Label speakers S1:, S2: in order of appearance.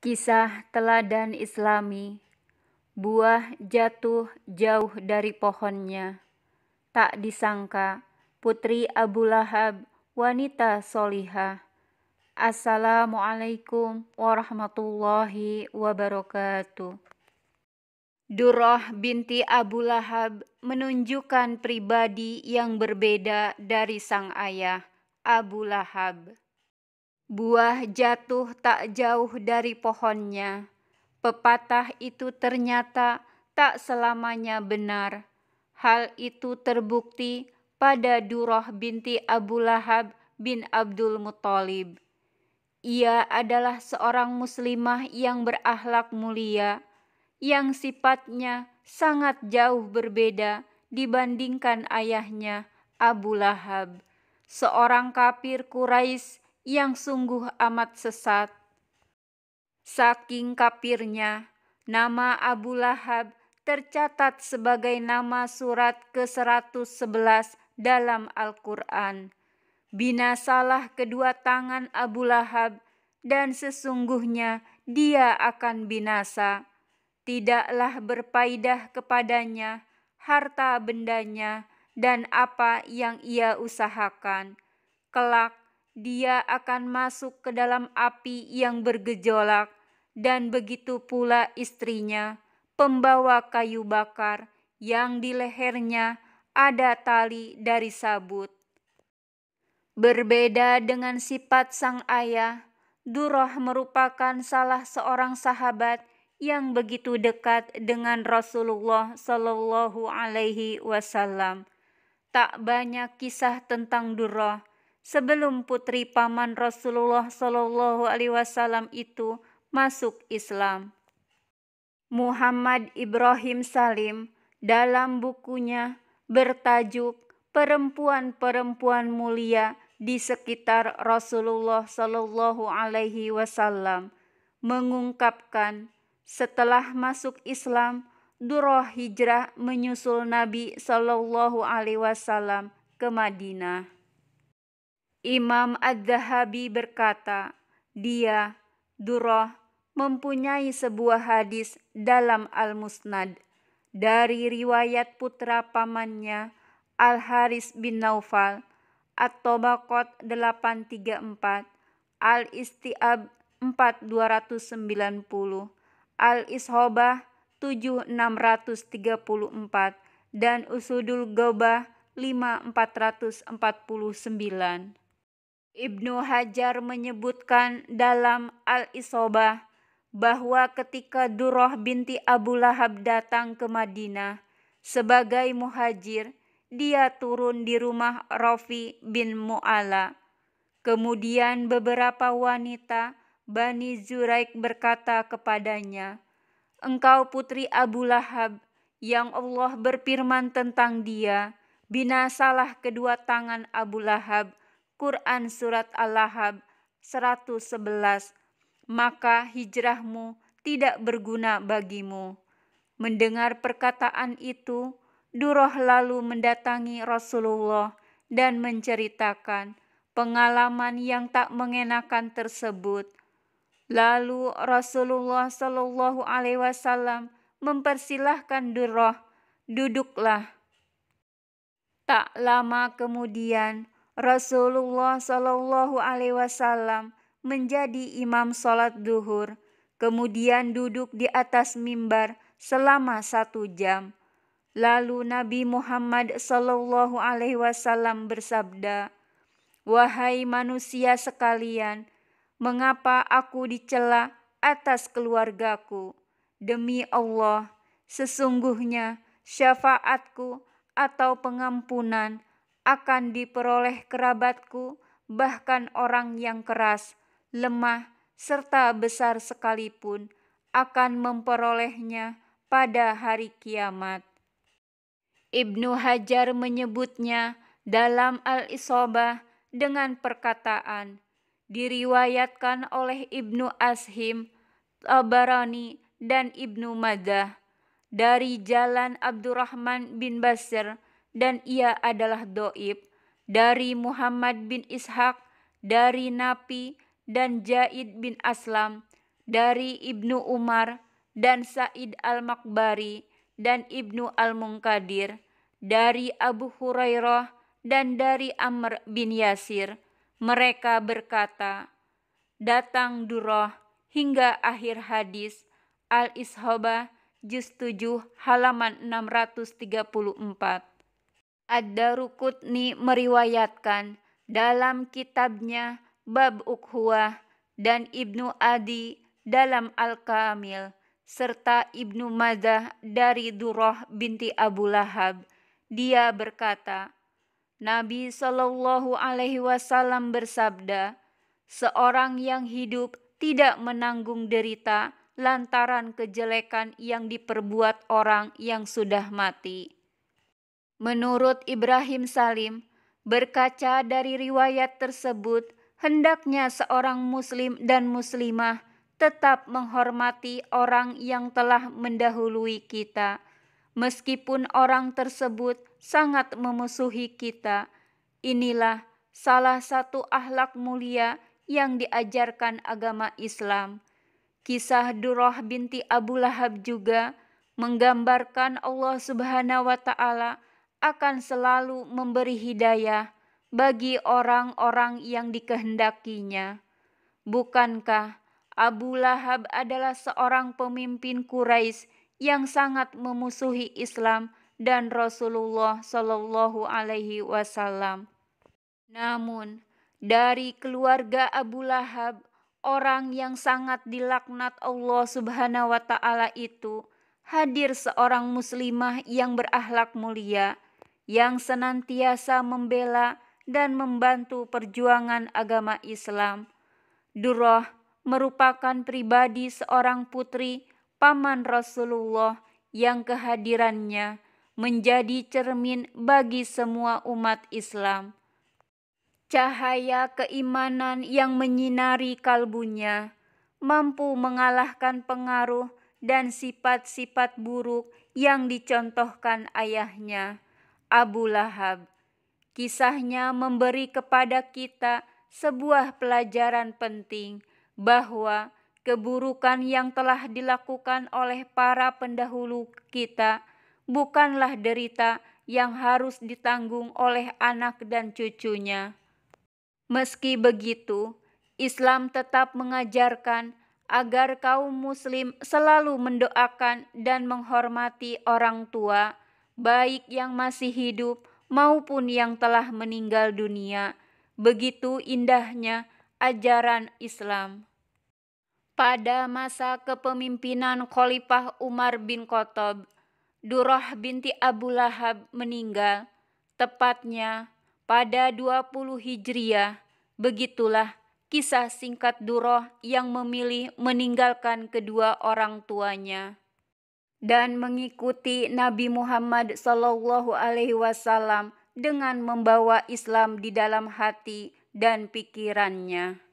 S1: Kisah teladan Islami, buah jatuh jauh dari pohonnya. Tak disangka, putri Abu Lahab, wanita solihah. Assalamualaikum warahmatullahi wabarakatuh. Durah binti Abu Lahab menunjukkan pribadi yang berbeda dari sang ayah, Abu Lahab. Buah jatuh tak jauh dari pohonnya. Pepatah itu ternyata tak selamanya benar. Hal itu terbukti pada Durah binti Abu Lahab bin Abdul Muthalib. Ia adalah seorang muslimah yang berakhlak mulia, yang sifatnya sangat jauh berbeda dibandingkan ayahnya Abu Lahab, seorang kafir Quraisy yang sungguh amat sesat. Saking kapirnya, nama Abu Lahab tercatat sebagai nama surat ke-111 dalam Al-Quran. Binasalah kedua tangan Abu Lahab dan sesungguhnya dia akan binasa. Tidaklah berpaidah kepadanya harta bendanya dan apa yang ia usahakan. Kelak dia akan masuk ke dalam api yang bergejolak, dan begitu pula istrinya, pembawa kayu bakar yang di lehernya ada tali dari sabut. Berbeda dengan sifat sang ayah, Duroh merupakan salah seorang sahabat yang begitu dekat dengan Rasulullah Shallallahu Alaihi Wasallam. Tak banyak kisah tentang Duroh sebelum putri paman Rasulullah Shallallahu Alaihi Wasallam itu masuk Islam. Muhammad Ibrahim Salim dalam bukunya bertajuk Perempuan-perempuan mulia di sekitar Rasulullah Shallallahu Alaihi Wasallam mengungkapkan setelah masuk Islam, Duroh hijrah menyusul Nabi Shallallahu Alaihi Wasallam ke Madinah. Imam Ad-Dahabi berkata, dia, Durrah, mempunyai sebuah hadis dalam Al-Musnad dari riwayat putra pamannya Al-Haris bin Naufal atau Bakot 834 Al-Istiab 4290 Al-Ishobah 7634 dan Usudul Gobah 5449. Ibnu Hajar menyebutkan dalam Al-Isobah bahwa ketika Duroh binti Abu Lahab datang ke Madinah sebagai muhajir, dia turun di rumah Rafi bin Mu'ala. Kemudian beberapa wanita Bani Zuraik berkata kepadanya, Engkau putri Abu Lahab yang Allah berfirman tentang dia, binasalah kedua tangan Abu Lahab Quran Surat Al-Lahab 111 Maka hijrahmu tidak berguna bagimu. Mendengar perkataan itu, Duroh lalu mendatangi Rasulullah dan menceritakan pengalaman yang tak mengenakan tersebut. Lalu Rasulullah Shallallahu Alaihi Wasallam mempersilahkan Duroh, duduklah. Tak lama kemudian, Rasulullah Shallallahu Alaihi Wasallam menjadi imam sholat duhur, kemudian duduk di atas mimbar selama satu jam. Lalu Nabi Muhammad Shallallahu Alaihi Wasallam bersabda, "Wahai manusia sekalian, mengapa aku dicela atas keluargaku? Demi Allah, sesungguhnya syafaatku atau pengampunan." akan diperoleh kerabatku, bahkan orang yang keras, lemah, serta besar sekalipun akan memperolehnya pada hari kiamat. Ibnu Hajar menyebutnya dalam Al-Isobah dengan perkataan diriwayatkan oleh Ibnu Ashim, Tabarani, dan Ibnu Madah dari jalan Abdurrahman bin Basir dan ia adalah doib dari Muhammad bin Ishaq, dari Napi dan Jaid bin Aslam, dari Ibnu Umar dan Said al-Makbari dan Ibnu al-Munkadir, dari Abu Hurairah dan dari Amr bin Yasir. Mereka berkata, datang Duroh hingga akhir hadis Al-Ishobah juz 7 halaman 634. Ad-Darukutni meriwayatkan dalam kitabnya Bab Ukhuwah dan Ibnu Adi dalam Al-Kamil serta Ibnu Madah dari Duroh binti Abu Lahab. Dia berkata, Nabi Shallallahu Alaihi Wasallam bersabda, seorang yang hidup tidak menanggung derita lantaran kejelekan yang diperbuat orang yang sudah mati Menurut Ibrahim Salim, berkaca dari riwayat tersebut, hendaknya seorang muslim dan muslimah tetap menghormati orang yang telah mendahului kita, meskipun orang tersebut sangat memusuhi kita. Inilah salah satu ahlak mulia yang diajarkan agama Islam. Kisah Durrah binti Abu Lahab juga menggambarkan Allah Subhanahu wa taala akan selalu memberi hidayah bagi orang-orang yang dikehendakinya. Bukankah Abu Lahab adalah seorang pemimpin Quraisy yang sangat memusuhi Islam dan Rasulullah Shallallahu Alaihi Wasallam. Namun dari keluarga Abu Lahab, orang yang sangat dilaknat Allah Subhanahu wa Ta'ala itu, hadir seorang muslimah yang berakhlak mulia yang senantiasa membela dan membantu perjuangan agama Islam. Duroh merupakan pribadi seorang putri paman Rasulullah yang kehadirannya menjadi cermin bagi semua umat Islam. Cahaya keimanan yang menyinari kalbunya mampu mengalahkan pengaruh dan sifat-sifat buruk yang dicontohkan ayahnya Abu Lahab. Kisahnya memberi kepada kita sebuah pelajaran penting bahwa keburukan yang telah dilakukan oleh para pendahulu kita bukanlah derita yang harus ditanggung oleh anak dan cucunya. Meski begitu, Islam tetap mengajarkan agar kaum Muslim selalu mendoakan dan menghormati orang tua, baik yang masih hidup maupun yang telah meninggal dunia. Begitu indahnya ajaran Islam. Pada masa kepemimpinan Khalifah Umar bin Khattab, Durrah binti Abu Lahab meninggal tepatnya pada 20 Hijriah. Begitulah kisah singkat Durrah yang memilih meninggalkan kedua orang tuanya dan mengikuti Nabi Muhammad Sallallahu Alaihi Wasallam dengan membawa Islam di dalam hati dan pikirannya.